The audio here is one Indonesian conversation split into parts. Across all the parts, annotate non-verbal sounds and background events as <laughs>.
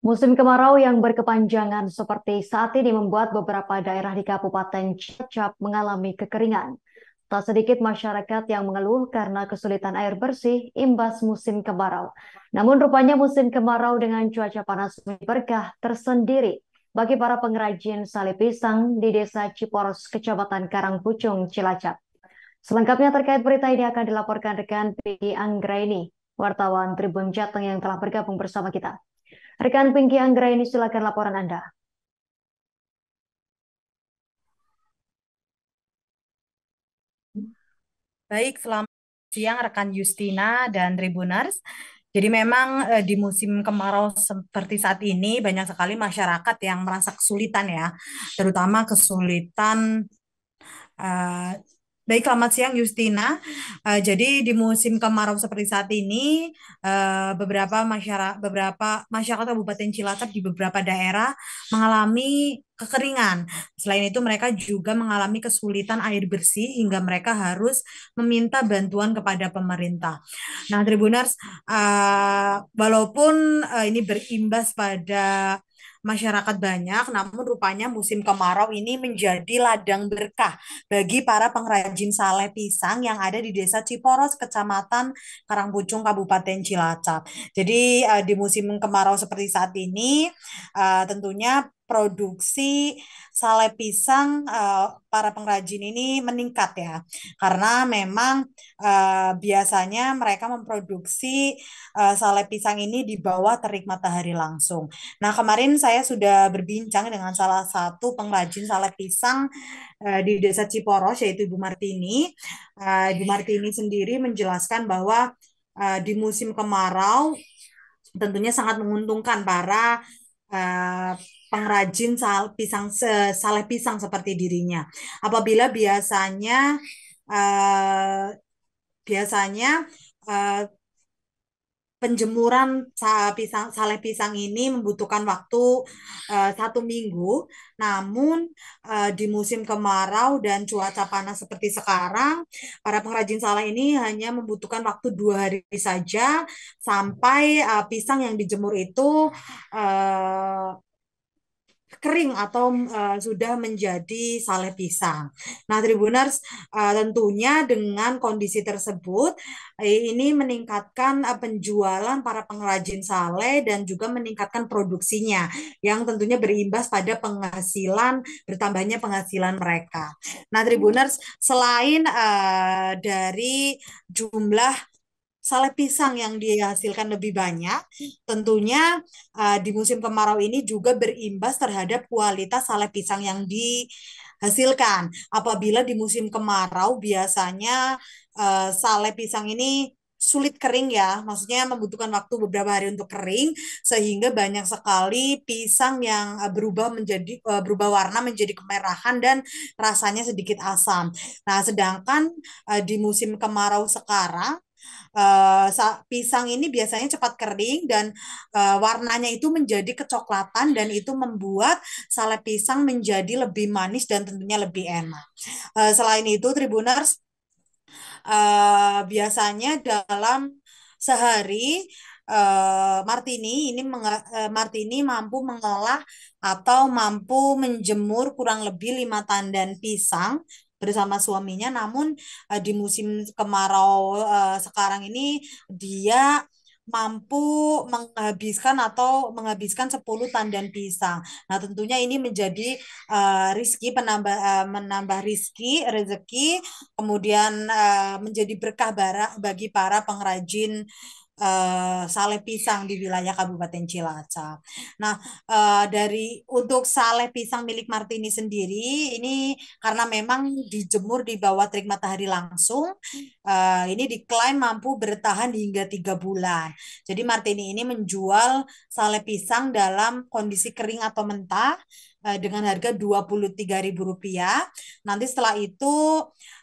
Musim kemarau yang berkepanjangan seperti saat ini membuat beberapa daerah di Kabupaten Cilacap mengalami kekeringan. Tak sedikit masyarakat yang mengeluh karena kesulitan air bersih imbas musim kemarau. Namun rupanya musim kemarau dengan cuaca panas berkah tersendiri bagi para pengrajin sale pisang di Desa Ciporos, Kecamatan Karangpucung, Cilacap. Selengkapnya terkait berita ini akan dilaporkan rekan Peggy Anggraini, wartawan Tribun Jateng yang telah bergabung bersama kita. Rekan Pinky Anggra ini silakan laporan Anda. Baik, selamat siang rekan Justina dan Tribuners. Jadi memang eh, di musim kemarau seperti saat ini banyak sekali masyarakat yang merasa kesulitan ya, terutama kesulitan eh, Baik, selamat siang Justina. Uh, jadi di musim kemarau seperti saat ini, uh, beberapa masyarakat beberapa masyarakat Kabupaten Cilacap di beberapa daerah mengalami kekeringan. Selain itu mereka juga mengalami kesulitan air bersih hingga mereka harus meminta bantuan kepada pemerintah. Nah, Tribuners, uh, walaupun uh, ini berimbas pada masyarakat banyak, namun rupanya musim kemarau ini menjadi ladang berkah bagi para pengrajin sale pisang yang ada di Desa Ciporos, Kecamatan Karangpucung, Kabupaten Cilacap. Jadi eh, di musim kemarau seperti saat ini, eh, tentunya produksi salai pisang uh, para pengrajin ini meningkat ya karena memang uh, biasanya mereka memproduksi uh, salai pisang ini di bawah terik matahari langsung. Nah kemarin saya sudah berbincang dengan salah satu pengrajin salai pisang uh, di desa Ciporos yaitu Ibu Martini. Uh, Ibu Martini sendiri menjelaskan bahwa uh, di musim kemarau tentunya sangat menguntungkan para uh, pengrajin sal pisang saleh pisang seperti dirinya. Apabila biasanya uh, biasanya uh, penjemuran pisang saleh pisang ini membutuhkan waktu uh, satu minggu. Namun uh, di musim kemarau dan cuaca panas seperti sekarang, para pengrajin saleh ini hanya membutuhkan waktu dua hari saja sampai uh, pisang yang dijemur itu uh, kering atau uh, sudah menjadi sale pisang. Nah, Tribuners uh, tentunya dengan kondisi tersebut eh, ini meningkatkan uh, penjualan para pengrajin sale dan juga meningkatkan produksinya yang tentunya berimbas pada penghasilan bertambahnya penghasilan mereka. Nah, Tribuners selain uh, dari jumlah salep pisang yang dihasilkan lebih banyak, tentunya uh, di musim kemarau ini juga berimbas terhadap kualitas salep pisang yang dihasilkan. Apabila di musim kemarau biasanya uh, eh, salep pisang ini sulit kering ya, maksudnya membutuhkan waktu beberapa hari untuk kering sehingga banyak sekali pisang yang eh, berubah menjadi berubah warna menjadi kemerahan dan rasanya sedikit asam. Nah, sedangkan di musim kemarau sekarang Uh, pisang ini biasanya cepat kering dan uh, warnanya itu menjadi kecoklatan dan itu membuat salep pisang menjadi lebih manis dan tentunya lebih enak. Uh, selain itu, Tribuners uh, biasanya dalam sehari uh, Martini ini eh, Martini mampu mengolah atau mampu menjemur kurang lebih lima tandan pisang bersama suaminya namun eh, di musim kemarau sekarang ini dia mampu menghabiskan atau menghabiskan 10 tandan pisang. Nah, tentunya ini menjadi uh, rizki penambah uh, menambah rizki rezeki kemudian uh, menjadi berkah bara bagi para pengrajin uh, sale pisang di wilayah Kabupaten Cilacap. Nah, uh, dari untuk sale pisang milik Martini sendiri ini karena memang dijemur di bawah terik matahari langsung, uh, ini diklaim mampu bertahan hingga tiga bulan. Jadi Martini ini menjual sale pisang dalam kondisi kering atau mentah dengan harga Rp23.000. Nanti setelah itu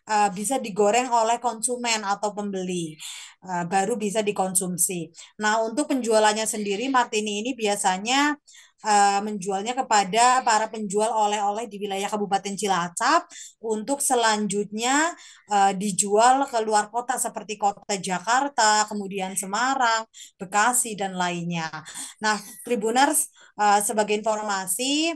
Eh, bisa digoreng oleh konsumen atau pembeli uh, baru bisa dikonsumsi. Nah untuk penjualannya sendiri Martini ini biasanya uh, menjualnya kepada para penjual oleh-oleh di wilayah Kabupaten Cilacap untuk selanjutnya uh, dijual ke luar kota seperti kota Jakarta, kemudian Semarang, Bekasi dan lainnya. Nah, Tribuners uh, sebagai informasi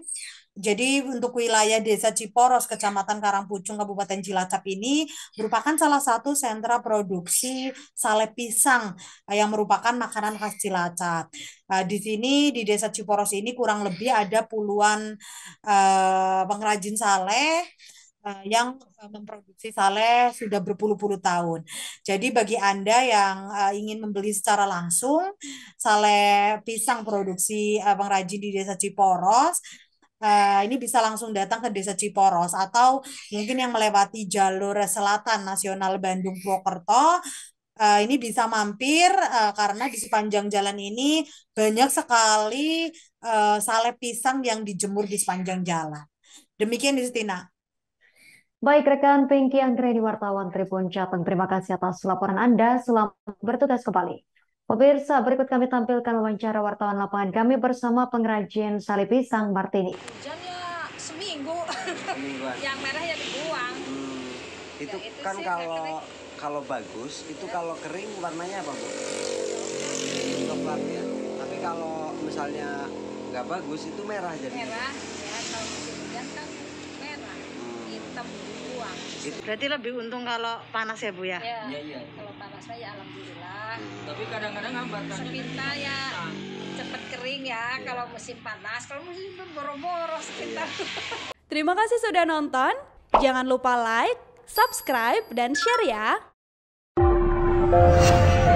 jadi untuk wilayah Desa Ciporos, Kecamatan Karangpucung, Kabupaten Cilacap ini merupakan salah satu sentra produksi sale pisang eh, yang merupakan makanan khas Cilacap. Eh, di sini di Desa Ciporos ini kurang lebih ada puluhan uh, pengrajin sale yang memproduksi sale sudah berpuluh-puluh tahun. Jadi bagi Anda yang uh, ingin membeli secara langsung sale pisang produksi uh, pengrajin di Desa Ciporos eh, ini bisa langsung datang ke desa Ciporos atau mungkin yang melewati jalur selatan nasional Bandung Purwokerto uh, ini bisa mampir uh, karena di sepanjang jalan ini banyak sekali uh, eh, sale pisang yang dijemur di sepanjang jalan. Demikian Justina. Baik rekan Pinky Anggreni wartawan Tribun Jateng, terima kasih atas laporan Anda. Selamat bertugas kembali. Pemirsa, berikut kami tampilkan wawancara wartawan lapangan kami bersama pengrajin sale pisang Martini. Hujannya seminggu. yang merah ya dibuang. Hmm. Itu, ya, itu kan kalau kalau bagus, itu ya. kalau kering warnanya apa, Bu? Coklat ya. Tapi kalau misalnya nggak bagus itu merah jadi. Merah, ya. Kalau musim hujan kan merah, hmm. hitam. Gitu. Berarti lebih untung kalau panas ya Bu ya? Iya, ya, ya. kalau panas saya alhamdulillah. Hmm. Tapi kadang-kadang ngambat. -kadang ya cepat kering ya, ya kalau musim panas, kalau musim boro-boro sekitar. Ya. <laughs> Terima kasih sudah nonton. Jangan lupa like, subscribe, dan share ya.